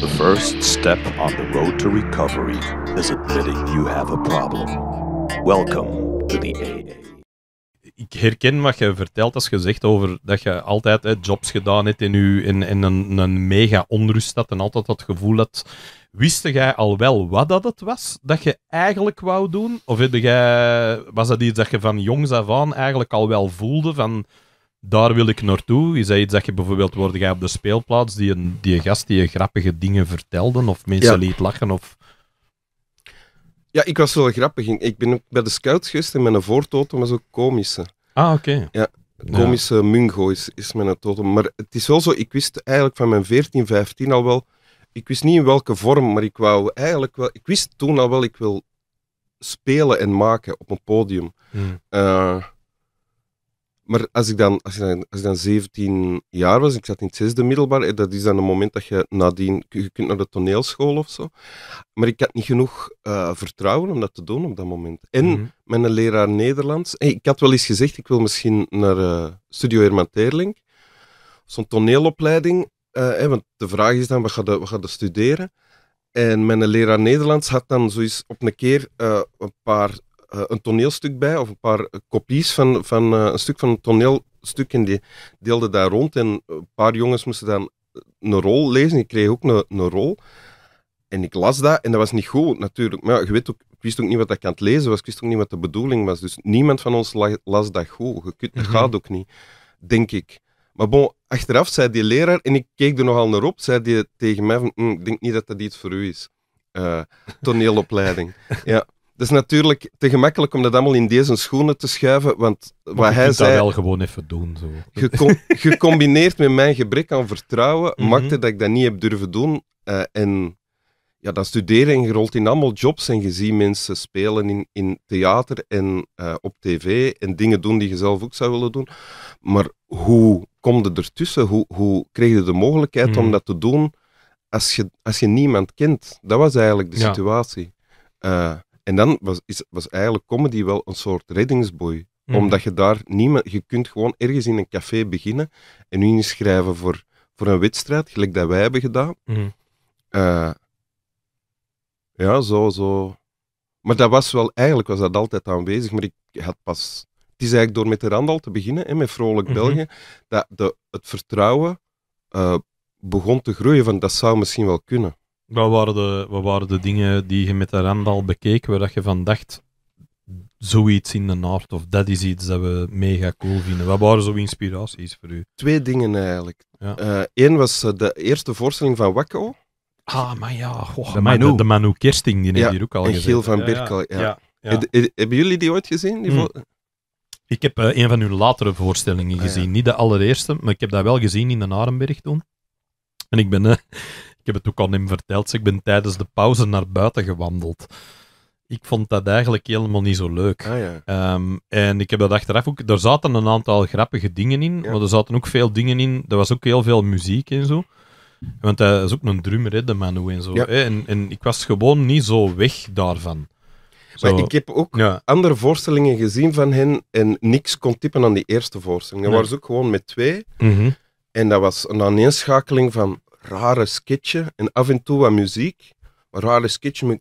The first step on the road to recovery is admitting you have a problem. Welcome to the AA. Ik herken wat je vertelt als je zegt over dat je altijd jobs gedaan hebt in, u, in, in een, een mega onrust had en altijd dat gevoel had. Wist jij al wel wat dat het was dat je eigenlijk wou doen? Of jij, was dat iets dat je van jongs af aan eigenlijk al wel voelde van daar wil ik naartoe. Is dat iets dat je bijvoorbeeld worden gij op de speelplaats die, een, die gast die je grappige dingen vertelde of mensen liet lachen of... Ja, ik was wel grappig. Ik ben bij de scouts geweest en mijn voortoten was ook komische. Ah, oké. Ja, komische mungo is, is mijn totem. Maar het is wel zo, ik wist eigenlijk van mijn 14, 15 al wel... Ik wist niet in welke vorm, maar ik wou eigenlijk wel... Ik wist toen al wel, ik wil spelen en maken op een podium. Hmm. Eh, maar als ik, dan, als, ik dan, als ik dan 17 jaar was, ik zat in het zesde middelbaar, eh, dat is dan een moment dat je nadien, je kunt naar de toneelschool of zo. Maar ik had niet genoeg eh, vertrouwen om dat te doen op dat moment. En mhm. mijn leraar Nederlands, eh, ik had wel eens gezegd, ik wil misschien naar Studio Herman Terling, zo'n toneelopleiding. want de vraag is dan, wat de we gaan studeren? En mijn leraar Nederlands had dan zoiets op een keer een paar eh, een toneelstuk bij, of een paar eh, kopies van, van eh, een stuk van een toneelstuk. En die deelde daar rond. En een paar jongens moesten dan een rol lezen. Ik kreeg ook een, een rol. En ik las dat en dat was niet goed natuurlijk. Maar je weet ook, ik wist ook niet wat ik aan het lezen was. Ik wist ook niet wat de bedoeling was. Dus niemand van ons las dat goed. Je kunt, dat mhm. gaat ook niet, denk ik. Maar bon, achteraf zei die leraar, en ik keek er nogal naar op, zei die tegen mij van, mm, ik denk niet dat dat iets voor u is. toneelopleiding. ja is natuurlijk te gemakkelijk om dat allemaal in deze schoenen te schuiven, want wat hij zei... dat wel gewoon even doen, zo. gecombineerd met mijn gebrek aan vertrouwen, mhm. maakte dat ik dat niet heb durven doen. Eh, en ja, dat studeren en gerold in allemaal jobs en gezien mensen spelen in, in theater en eh, op tv en dingen doen die je zelf ook zou willen doen. Maar hoe kom je ertussen? Hoe, hoe kreeg je de mogelijkheid om mhm. dat te doen als je, als je niemand kent? Dat was eigenlijk de situatie. Eh, en dan was, is, was eigenlijk comedy wel een soort reddingsboei. Hmm. Omdat je daar niemand... Je kunt gewoon ergens in een café beginnen en inschrijven voor, voor een wedstrijd, gelijk dat wij hebben gedaan. Hmm. Eh, ja, zo, zo. Maar dat was wel... Eigenlijk was dat altijd aanwezig, maar ik had pas... Het is eigenlijk door met de randal te beginnen, en met Vrolijk mhm. België, dat de, het vertrouwen eh, begon te groeien van dat zou misschien wel kunnen. Wat waren, de, wat waren de dingen die je met de rand bekeek, waar dat je van dacht, zoiets in de naart, of dat is iets dat we mega cool vinden? Wat waren zo inspiraties voor u? Twee dingen eigenlijk. Ja. Eén eh, was eh, de eerste voorstelling van Wacko. Ah, maar ja, de, Manu. Kersting, die ja, je hier ook al gezien. Giel van Berkel, ja. Hebben jullie die ooit gezien? Die hm. Ik heb uh, een van uw latere voorstellingen ah, gezien. Niet de allereerste, maar ik heb dat wel gezien in de Narenberg toen. En ik ben... Ik heb het ook aan hem verteld. Ik ben tijdens de pauze naar buiten gewandeld. Ik vond dat eigenlijk helemaal niet zo leuk. Ah, ehm, en ik heb dat achteraf ook. Er zaten een aantal grappige dingen in, maar er zaten ook veel dingen in. Er was ook heel veel muziek en zo. Want hij is ook een drummer, hè, de Manu en zo. En, ik was gewoon niet zo weg daarvan. Maar ik heb ook andere voorstellingen gezien van hen en niks kon tippen aan die eerste voorstelling. Er was waren ze ook gewoon met twee. Mhm. En dat was een aaneenschakeling van rare sketchje en af en toe wat muziek. Maar rare sketchje met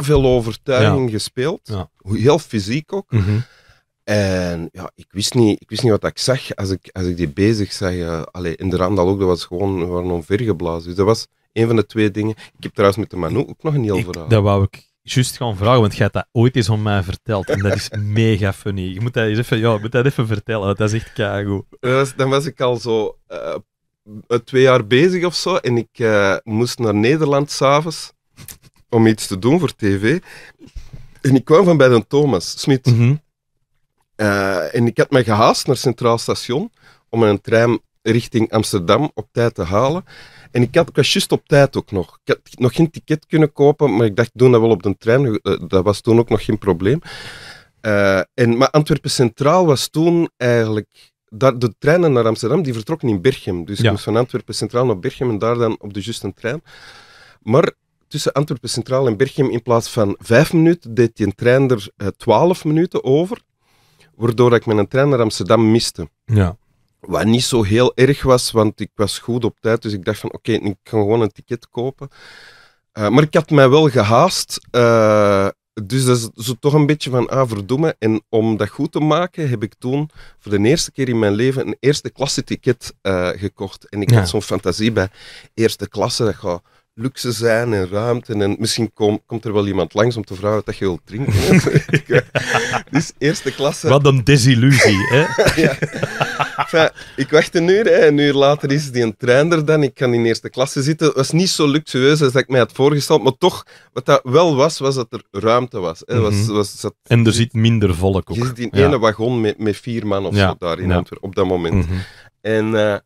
veel overtuiging gespeeld. Heel fysiek ook. Mhm. En ja, ik wist niet, ik wist niet wat ik zag als ik, als ik die bezig zag. Uh, in de randal ook, dat was gewoon gewoon vergeblazen. Dus dat was een van de twee dingen. Ik heb trouwens met de Manu ook nog een heel verhaal. Dat wou ik juist gaan vragen, want jij hebt dat ooit eens om mij verteld. En dat is mega funny. Je moet dat, eens even, ja, moet dat even vertellen, dat is echt keigoed. Dan was, ik al zo eh, eh, twee jaar bezig of zo. En ik eh, moest naar Nederland s'avonds om iets te doen voor tv. En ik kwam van bij de Thomas Smit. Mhm. Eh, en ik had me gehaast naar Centraal Station om een trein richting Amsterdam op tijd te halen. En ik, had, ik was juist op tijd ook nog. Ik had nog geen ticket kunnen kopen, maar ik dacht, doen dat wel op de trein. Dat was toen ook nog geen probleem. en, maar Antwerpen Centraal was toen eigenlijk daar, de treinen naar Amsterdam die vertrokken in Berchem. Dus ik moest van Antwerpen Centraal naar Berchem en daar dan op de juiste trein. Maar tussen Antwerpen Centraal en Berchem, in plaats van vijf minuten, deed die trein er 12 eh, twaalf minuten over. Waardoor ik mijn trein naar Amsterdam miste. Ja. Wat niet zo heel erg was, want ik was goed op tijd. Dus ik dacht van, oké, ik kan gewoon een ticket kopen. Eh, maar ik had mij wel gehaast. Eh, dus dat is zo toch een beetje van, ah, En om dat goed te maken, heb ik toen voor de eerste keer in mijn leven een eerste klasse ticket eh, gekocht. En ik had zo'n fantasie bij eerste klasse, dat gaat luxe zijn en ruimte. En misschien komt er wel iemand langs om te vragen dat je wilt drinken. Eh, dus eerste klasse... Wat een desillusie, hè? ja ik wacht een uur, hè. een uur later is die een trein er dan. Ik kan in eerste klasse zitten. Het was niet zo luxueus als ik mij had voorgesteld, maar toch, wat dat wel was, was dat er ruimte was. Hè. was, mhm. was en er zit minder volk ook. Je zit in ja. ene wagon met, met vier man of zo daar in op dat moment. Mhm. En... Eh,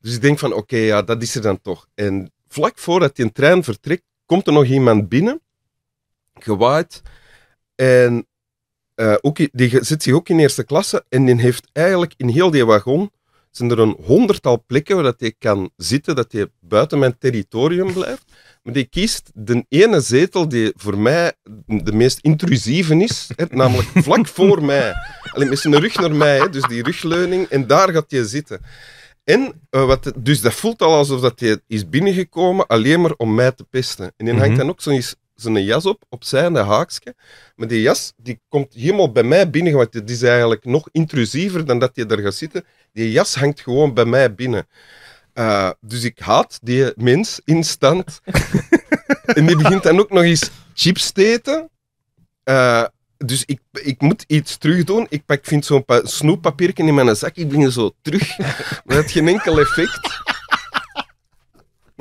dus ik denk van, oké, ja, dat is er dan toch. En vlak voordat die trein vertrekt, komt er nog iemand binnen, gewaaid. En eh, die zit zich ook in eerste klasse en die heeft eigenlijk in heel die wagon zijn er een honderdtal plekken waar dat hij kan zitten, dat hij buiten mijn territorium blijft. Maar die kiest de ene zetel die voor mij de meest intrusieve is, hè, namelijk vlak voor mij. Alleen met zijn rug naar mij, dus die rugleuning, en daar gaat hij zitten. En, eh, wat, dus dat voelt al alsof dat hij is binnengekomen alleen maar om mij te pesten. En dan hangt mhm. dan ook zo'n zijn jas op, opzij aan de haakje. Maar die jas die komt helemaal bij mij binnen, want het is eigenlijk nog intrusiever dan dat je daar gaat zitten. Die jas hangt gewoon bij mij binnen. Eh, dus ik haat die mens instant. en die begint dan ook nog eens chips te eten. Eh, dus ik, ik moet iets terug doen. Ik, pak, vind zo'n snoeppapiertje in mijn zak. Ik begin zo terug. Maar dat heeft geen enkel effect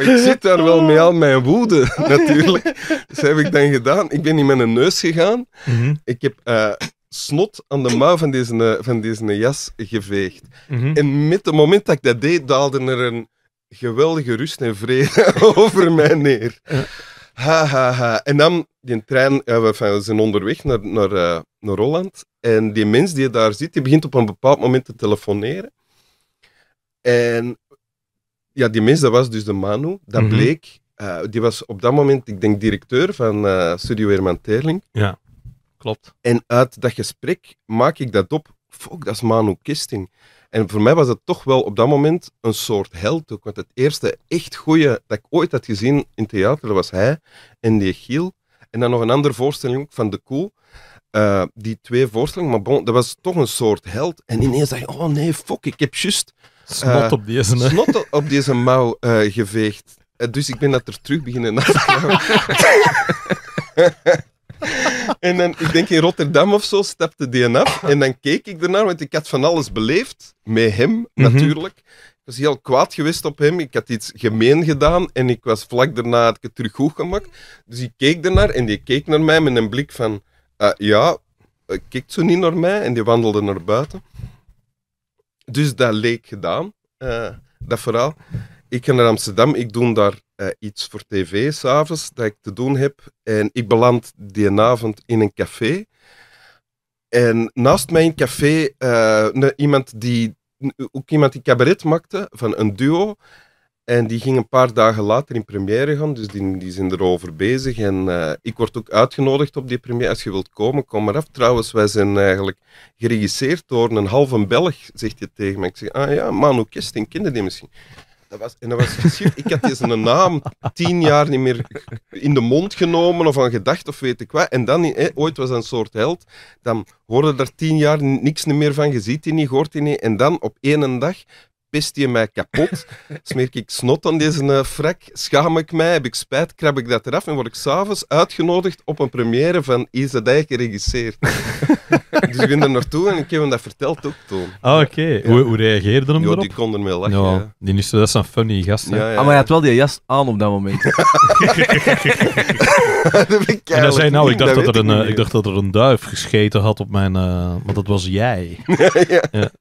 ik zit daar wel mee al mijn woede, natuurlijk. Dus heb ik dan gedaan. Ik ben in mijn neus gegaan. Mhm. Ik heb uh, snot aan de mouw van deze, eh, van deze jas geveegd. Mhm. En met het moment dat ik dat deed, daalde er een geweldige rust en vrede over mij neer. Ha, ha, ha. En dan, die trein, eh, we zijn onderweg naar, naar, naar Holland. En die mens die daar zit, die begint op een bepaald moment te telefoneren. En ja, die mens, dat was dus de Manu. Dat mhm. bleek, eh, die was op dat moment, ik denk, directeur van eh, Studio Herman Terling. Ja, klopt. En uit dat gesprek maak ik dat op, fuck, dat is Manu Kisting. En voor mij was het toch wel op dat moment een soort held ook. Want het eerste echt goede dat ik ooit had gezien in theater, dat was hij en die Giel. En dan nog een andere voorstelling ook van De Koel. Eh, die twee voorstellingen, maar bon, dat was toch een soort held. En ineens dacht ik, oh nee, fuck, ik heb juist eh, snot op deze, Snot op deze mouw eh, geveegd. Eh, dus ik ben dat er terug beginnen na te en dan, ik denk in Rotterdam of zo, stapte die af. En dan keek ik ernaar, want ik had van alles beleefd. Met hem, mhm. natuurlijk. Ik was heel kwaad geweest op hem. Ik had iets gemeen gedaan. En ik was vlak daarna, had ik het terug gemaakt. Dus ik keek ernaar en die keek naar mij met een blik van... Ah, ja, kijkt zo niet naar mij. En die wandelde naar buiten dus dat leek gedaan, eh, dat verhaal. Ik ga naar Amsterdam, ik doe daar eh, iets voor tv s'avonds dat ik te doen heb. En ik beland die avond in een café. En naast mij in café eh, iemand die ook iemand die cabaret maakte van een duo. En die ging een paar dagen later in première gaan, dus die, die zijn erover bezig. En eh, ik word ook uitgenodigd op die première. Als je wilt komen, kom maar af. Trouwens, wij zijn eigenlijk geregisseerd door een halve Belg, zegt je tegen mij. Ik zeg, ah ja, Manu Kesting, kende die misschien? Dat was, en dat was geschikt. Ik had deze naam tien jaar niet meer in de mond genomen of aan gedacht of weet ik wat. En dan, ooit was dat een soort held. Dan hoorde er tien jaar niks meer van. gezien, die niet, hoort die niet. En dan op één dag pist je mij kapot. Smeer ik snot aan deze eh, frak? Schaam ik mij? Heb ik spijt? Krab ik dat eraf? En word ik s'avonds uitgenodigd op een première van Is dat geregisseerd? dus ik ging er naartoe en ik heb hem dat verteld ook, toen. Ah, oké. Hoe, hoe reageerde hem ja, die kon ermee lachen. Ja. Die is, dat is een funny gast. Ja, ah, maar hij had wel die jas aan op dat moment. dat ik en dan zei nou, ik dacht, dat, er een, eh, ik dacht dat er een duif gescheten had op mijn... Uh, want dat was jij. ja.